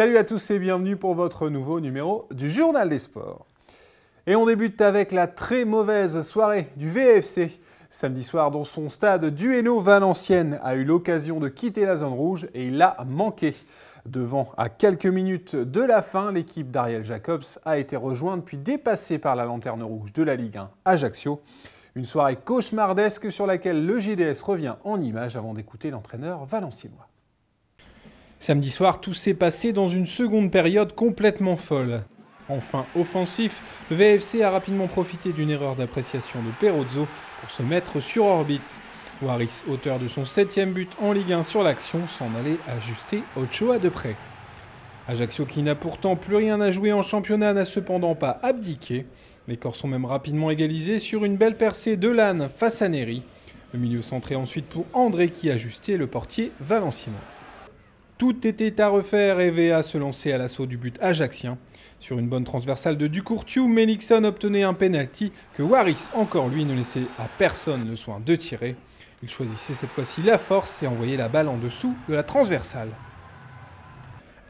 Salut à tous et bienvenue pour votre nouveau numéro du Journal des Sports. Et on débute avec la très mauvaise soirée du VFC. Samedi soir, dans son stade, Dueno Valenciennes a eu l'occasion de quitter la zone rouge et il l'a manqué. Devant à quelques minutes de la fin, l'équipe d'Ariel Jacobs a été rejointe puis dépassée par la lanterne rouge de la Ligue 1 Ajaccio. Une soirée cauchemardesque sur laquelle le JDS revient en image avant d'écouter l'entraîneur valenciennois. Samedi soir, tout s'est passé dans une seconde période complètement folle. Enfin offensif, le VFC a rapidement profité d'une erreur d'appréciation de Perozzo pour se mettre sur orbite. Waris, auteur de son septième but en Ligue 1 sur l'action, s'en allait ajuster Ochoa de près. Ajaccio, qui n'a pourtant plus rien à jouer en championnat, n'a cependant pas abdiqué. Les corps sont même rapidement égalisés sur une belle percée de l'âne face à Neri. Le milieu centré ensuite pour André qui ajustait le portier Valenciennes. Tout était à refaire et VA se lançait à l'assaut du but ajaxien. Sur une bonne transversale de Ducourtiou, Melikson obtenait un penalty que Waris, encore lui, ne laissait à personne le soin de tirer. Il choisissait cette fois-ci la force et envoyait la balle en dessous de la transversale.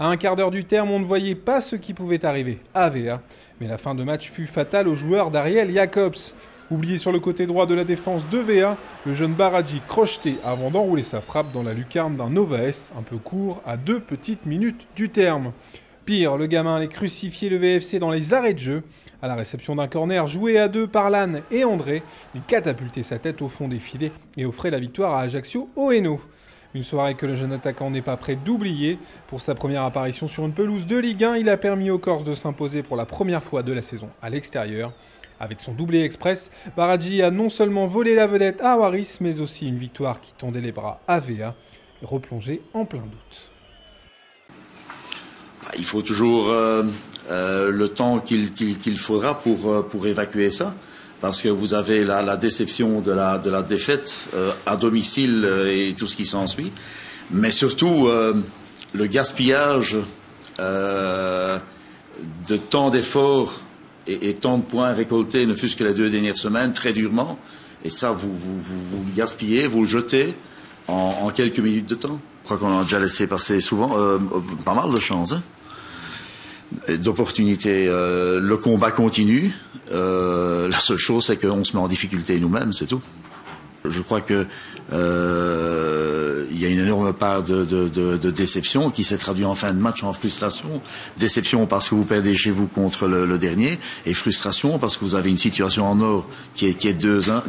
À un quart d'heure du terme, on ne voyait pas ce qui pouvait arriver à VA, mais la fin de match fut fatale au joueur d'Ariel Jacobs. Oublié sur le côté droit de la défense de VA, le jeune Baradji crocheté avant d'enrouler sa frappe dans la lucarne d'un S un peu court à deux petites minutes du terme. Pire, le gamin allait crucifier le VFC dans les arrêts de jeu. À la réception d'un corner joué à deux par Lannes et André, il catapultait sa tête au fond des filets et offrait la victoire à Ajaccio au Une soirée que le jeune attaquant n'est pas prêt d'oublier. Pour sa première apparition sur une pelouse de Ligue 1, il a permis aux Corses de s'imposer pour la première fois de la saison à l'extérieur. Avec son doublé express, Baradji a non seulement volé la vedette à Waris, mais aussi une victoire qui tendait les bras à VA, replongé en plein doute. Bah, il faut toujours euh, euh, le temps qu'il faudra euh, pour, évacuer ça parce que vous avez la, déception de la, défaite à domicile et tout ce qui s'ensuit, mais surtout le gaspillage de tant d'efforts et, tant de points récoltés, ne fût-ce que les deux dernières semaines, très durement. Et ça, vous, vous, vous, gaspillez, vous le jetez en, quelques minutes de temps. Je crois qu'on a déjà laissé passer souvent, euh, euh, pas mal de chances, hein. d'opportunités. Euh, le combat continue. la seule chose, c'est qu'on se met en difficulté nous-mêmes, c'est tout. Je crois que il y a une énorme part de, déception qui s'est traduite en fin de match en frustration. Déception parce que vous perdez chez vous contre le, dernier et frustration parce que vous avez une situation en or qui est, qui est 2-1.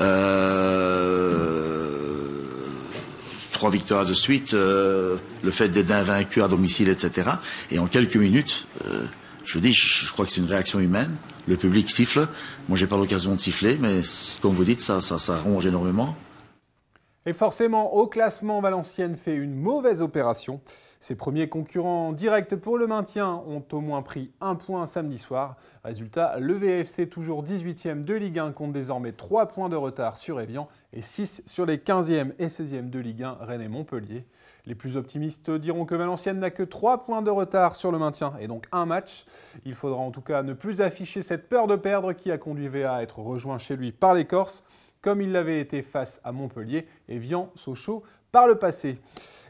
Euh, trois victoires de suite, euh, le fait d'être invaincu à domicile, etc. Et en quelques minutes, euh, je vous dis, je, crois que c'est une réaction humaine. Le public siffle. Moi, j'ai pas l'occasion de siffler, mais comme vous dites, ça, ça ronge énormément. Et forcément, au classement, Valenciennes fait une mauvaise opération. Ses premiers concurrents directs pour le maintien ont au moins pris un point samedi soir. Résultat, le VFC, toujours 18e de Ligue 1, compte désormais 3 points de retard sur Evian et 6 sur les 15e et 16e de Ligue 1, Rennes et Montpellier. Les plus optimistes diront que Valenciennes n'a que 3 points de retard sur le maintien et donc un match. Il faudra en tout cas ne plus afficher cette peur de perdre qui a conduit VA à être rejoint chez lui par les Corses comme il l'avait été face à Montpellier et Vian-Sochaux par le passé.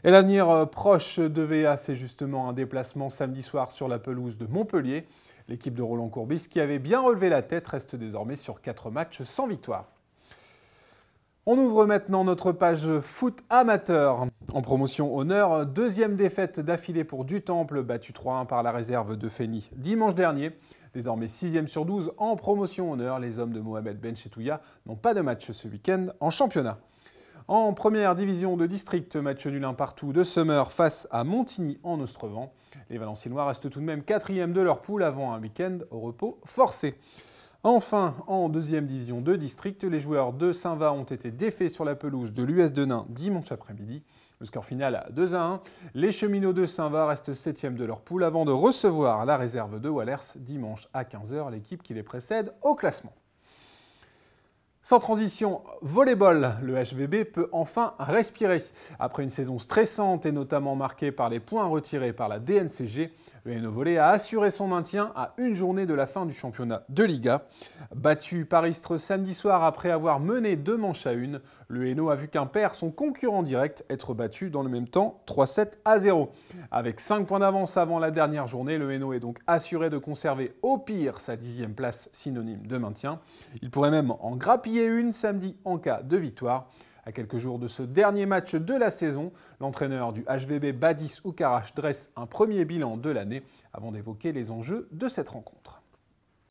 Et l'avenir euh, proche de VA, c'est justement un déplacement samedi soir sur la pelouse de Montpellier. L'équipe de Roland Courbis, qui avait bien relevé la tête, reste désormais sur quatre matchs sans victoire. On ouvre maintenant notre page foot amateur. En promotion honneur, deuxième défaite d'affilée pour Temple battu 3-1 par la réserve de Fény dimanche dernier. Désormais 6e sur 12 en promotion honneur, les hommes de Mohamed Benchetouya n'ont pas de match ce week-end en championnat. En première division de district, match nul un partout de Summer face à Montigny en Ostrevent. Les Valenciennois restent tout de même quatrième de leur poule avant un week-end au repos forcé. Enfin, en deuxième division de district, les joueurs de Saint-Va ont été défaits sur la pelouse de l'US de Nain dimanche après-midi. Le score final à 2 à 1. Les cheminots de Saint-Va restent septième de leur poule avant de recevoir la réserve de Wallers dimanche à 15h, l'équipe qui les précède au classement. Sans transition, volleyball, le HVB peut enfin respirer. Après une saison stressante et notamment marquée par les points retirés par la DNCG, le Héno Volley a assuré son maintien à une journée de la fin du championnat de Liga. Battu par Istres samedi soir après avoir mené deux manches à une, le Héno a vu qu'un père, son concurrent direct, être battu dans le même temps 3-7 à 0. Avec 5 points d'avance avant la dernière journée, le Héno est donc assuré de conserver au pire sa dixième place synonyme de maintien. Il pourrait même en grappiller et une samedi en cas de victoire. À quelques jours de ce dernier match de la saison, l'entraîneur du HVB Badis oukarash dresse un premier bilan de l'année avant d'évoquer les enjeux de cette rencontre.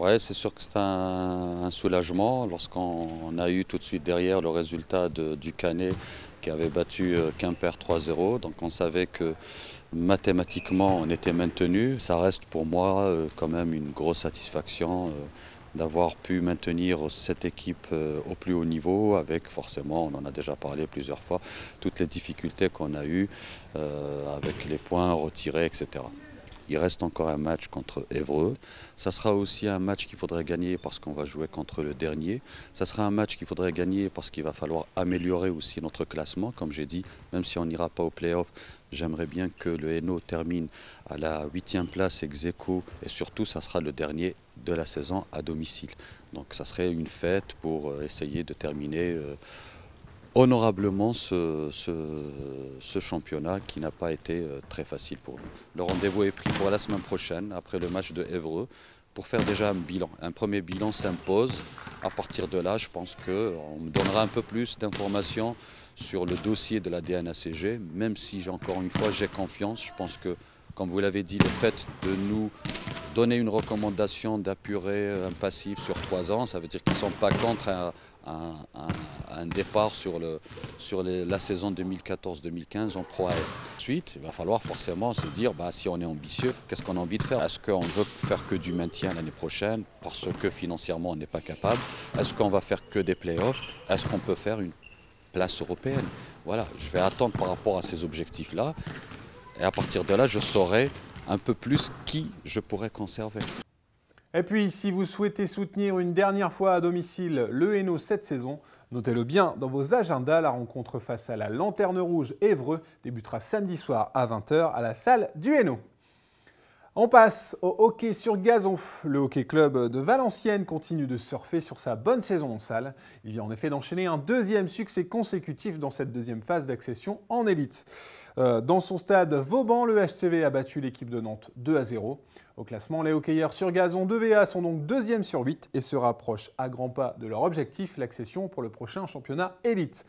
ouais c'est sûr que c'est un, soulagement lorsqu'on a eu tout de suite derrière le résultat de, du Canet qui avait battu euh, Quimper 3-0. Donc on savait que mathématiquement on était maintenu. Ça reste pour moi euh, quand même une grosse satisfaction. Euh, d'avoir pu maintenir cette équipe euh, au plus haut niveau avec forcément, on en a déjà parlé plusieurs fois, toutes les difficultés qu'on a eues euh, avec les points retirés, etc. Il reste encore un match contre Évreux. Ça sera aussi un match qu'il faudrait gagner parce qu'on va jouer contre le dernier. Ça sera un match qu'il faudrait gagner parce qu'il va falloir améliorer aussi notre classement. Comme j'ai dit, même si on n'ira pas au play-off, j'aimerais bien que le Hainaut termine à la huitième place ex Et surtout, ça sera le dernier de la saison à domicile. Donc ça serait une fête pour euh, essayer de terminer euh, honorablement ce, ce, championnat qui n'a pas été euh, très facile pour nous. Le rendez-vous est pris pour la semaine prochaine, après le match de Évreux, pour faire déjà un bilan. Un premier bilan s'impose. À partir de là, je pense qu'on me donnera un peu plus d'informations sur le dossier de la DNACG, même si, encore une fois, j'ai confiance. Je pense que, comme vous l'avez dit, le fait de nous donner une recommandation d'appurer un passif sur trois ans, ça veut dire qu'ils ne sont pas contre un, départ sur, le, sur la saison 2014-2015 en Pro AF. Ensuite, il va falloir forcément se dire, bah, si on est ambitieux, qu'est-ce qu'on a envie de faire Est-ce qu'on veut faire que du maintien l'année prochaine parce que financièrement on n'est pas capable Est-ce qu'on va faire que des playoffs Est-ce qu'on peut faire une place européenne Voilà, je vais attendre par rapport à ces objectifs-là. Et à partir de là, je saurai un peu plus qui je pourrais conserver. Et puis, si vous souhaitez soutenir une dernière fois à domicile le Hainaut cette saison, notez-le bien dans vos agendas. La rencontre face à la Lanterne Rouge Évreux débutera samedi soir à 20h à la salle du Hainaut. On passe au hockey sur gazon. Le hockey club de Valenciennes continue de surfer sur sa bonne saison en salle. Il vient en effet d'enchaîner un deuxième succès consécutif dans cette deuxième phase d'accession en élite. Euh, dans son stade Vauban, le HTV a battu l'équipe de Nantes 2 à 0. Au classement, les hockeyeurs sur gazon de va sont donc deuxième sur 8 et se rapprochent à grands pas de leur objectif, l'accession pour le prochain championnat élite.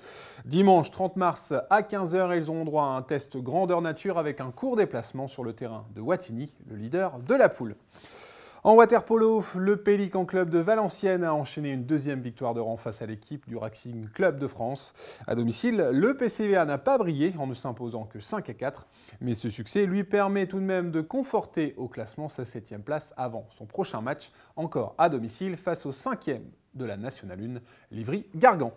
Dimanche 30 mars à 15h, ils ont droit à un test grandeur nature avec un court déplacement sur le terrain de Watini, le leader de la poule. En waterpolo, le Pélican Club de Valenciennes a enchaîné une deuxième victoire de rang face à l'équipe du Racing Club de France. À domicile, le PCVA n'a pas brillé en ne s'imposant que 5 à 4, mais ce succès lui permet tout de même de conforter au classement sa 7 place avant son prochain match, encore à domicile face au 5 de la National 1, Livry-Gargan.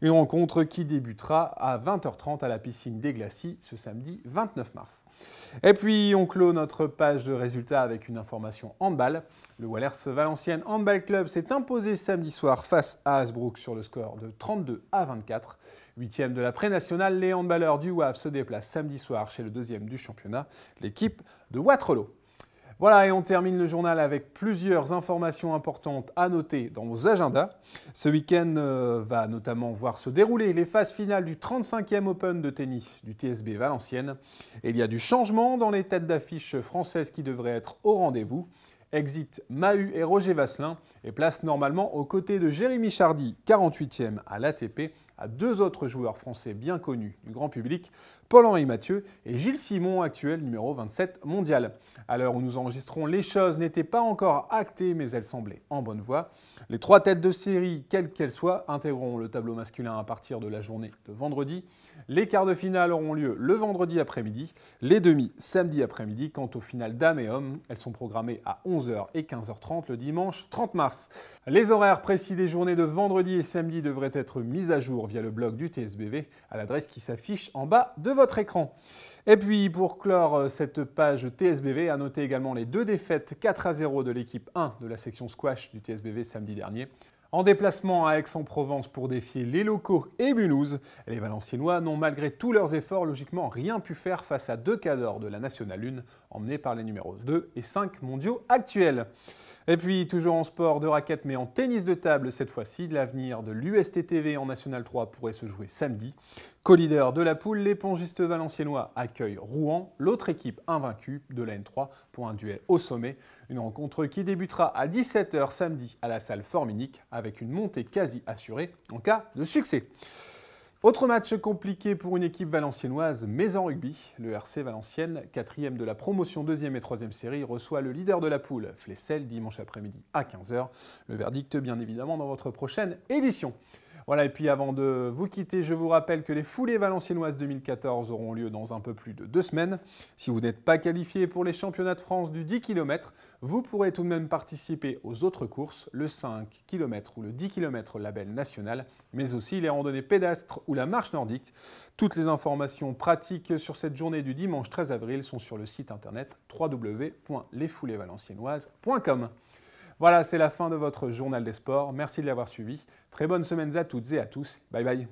Une rencontre qui débutera à 20h30 à la piscine des Glacis ce samedi 29 mars. Et puis on clôt notre page de résultats avec une information handball. Le Wallers Valenciennes Handball Club s'est imposé samedi soir face à Hasbrook sur le score de 32 à 24. Huitième de la pré-nationale, les handballeurs du WAF se déplacent samedi soir chez le deuxième du championnat, l'équipe de Waterloo. Voilà, et on termine le journal avec plusieurs informations importantes à noter dans vos agendas. Ce week-end euh, va notamment voir se dérouler les phases finales du 35e Open de tennis du TSB Valenciennes. il y a du changement dans les têtes d'affiche françaises qui devraient être au rendez-vous. Exit Mahu et Roger Vasselin et place normalement aux côtés de Jérémy Chardy, 48e à l'ATP, à deux autres joueurs français bien connus du grand public, Paul-Henri Mathieu et Gilles Simon, actuel numéro 27 mondial. À l'heure où nous enregistrons, les choses n'étaient pas encore actées, mais elles semblaient en bonne voie. Les trois têtes de série, quelles qu'elles soient, intégreront le tableau masculin à partir de la journée de vendredi. Les quarts de finale auront lieu le vendredi après-midi, les demi samedi après-midi. Quant aux finales dames et hommes, elles sont programmées à 11h et 15h30 le dimanche 30 mars. Les horaires précis des journées de vendredi et samedi devraient être mis à jour via le blog du TSBV à l'adresse qui s'affiche en bas de votre écran. Et puis pour clore euh, cette page TSBV, à noter également les deux défaites 4 à 0 de l'équipe 1 de la section squash du TSBV samedi dernier. En déplacement à Aix-en-Provence pour défier les locaux et Mulhouse, les Valenciennois n'ont malgré tous leurs efforts logiquement rien pu faire face à deux cadors de la Nationale 1, emmenés par les numéros 2 et 5 mondiaux actuels. Et puis, toujours en sport de raquette, mais en tennis de table cette fois-ci, l'avenir de l'USTTV en nationale 3 pourrait se jouer samedi. Co-leader de la poule, l'épongiste valenciennois accueille Rouen, l'autre équipe invaincue de la N3 pour un duel au sommet. Une rencontre qui débutera à 17h samedi à la salle Forminique avec une montée quasi assurée en cas de succès. Autre match compliqué pour une équipe valenciennoise, mais en rugby. Le RC Valenciennes, quatrième de la promotion deuxième et troisième série, reçoit le leader de la poule, Flessel, dimanche après-midi à 15h. Le verdict, bien évidemment, dans votre prochaine édition. Voilà, et puis avant de vous quitter, je vous rappelle que les foulées valenciennoises 2014 auront lieu dans un peu plus de deux semaines. Si vous n'êtes pas qualifié pour les championnats de France du 10 km, vous pourrez tout de même participer aux autres courses, le 5 km ou le 10 km label national, mais aussi les randonnées pédastres ou la marche nordique. Toutes les informations pratiques sur cette journée du dimanche 13 avril sont sur le site internet www.lesfouléesvalenciennes.com. Voilà, c'est la fin de votre journal des sports. Merci de l'avoir suivi. Très bonne semaine à toutes et à tous. Bye bye.